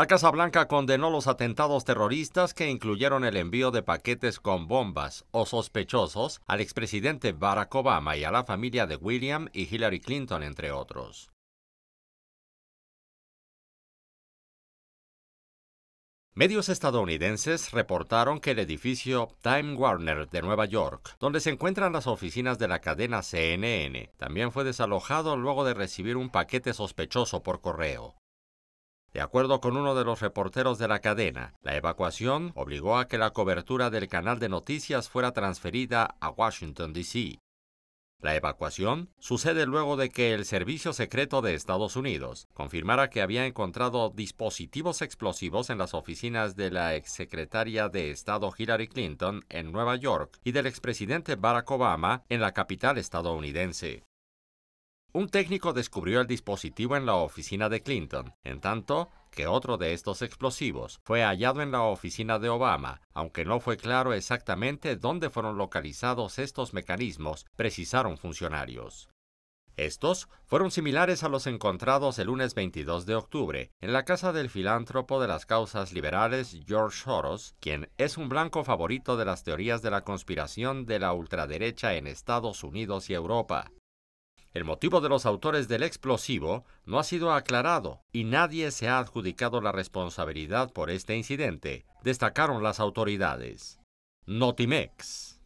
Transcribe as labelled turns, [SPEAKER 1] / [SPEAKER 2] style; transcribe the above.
[SPEAKER 1] La Casa Blanca condenó los atentados terroristas que incluyeron el envío de paquetes con bombas o sospechosos al expresidente
[SPEAKER 2] Barack Obama y a la familia de William y Hillary Clinton, entre otros. Medios estadounidenses reportaron que el edificio Time Warner de Nueva York, donde se encuentran las
[SPEAKER 1] oficinas de la cadena CNN, también fue desalojado luego de recibir un paquete sospechoso por correo. De acuerdo con uno de los reporteros de la cadena, la evacuación obligó a que la cobertura del canal de noticias fuera transferida a Washington, D.C. La evacuación sucede luego de que el Servicio Secreto de Estados Unidos confirmara que había encontrado dispositivos explosivos en las oficinas de la exsecretaria de Estado Hillary Clinton en Nueva York y del expresidente Barack Obama en la capital estadounidense. Un técnico descubrió el dispositivo en la oficina de Clinton, en tanto que otro de estos explosivos fue hallado en la oficina de Obama, aunque no fue claro exactamente dónde fueron localizados estos mecanismos, precisaron funcionarios. Estos fueron similares a los encontrados el lunes 22 de octubre en la casa del filántropo de las causas liberales George Soros, quien es un blanco favorito de las teorías de la conspiración de la ultraderecha en Estados Unidos y Europa. El motivo de los autores del explosivo no ha sido aclarado y nadie se ha adjudicado la responsabilidad por este incidente, destacaron las autoridades. Notimex.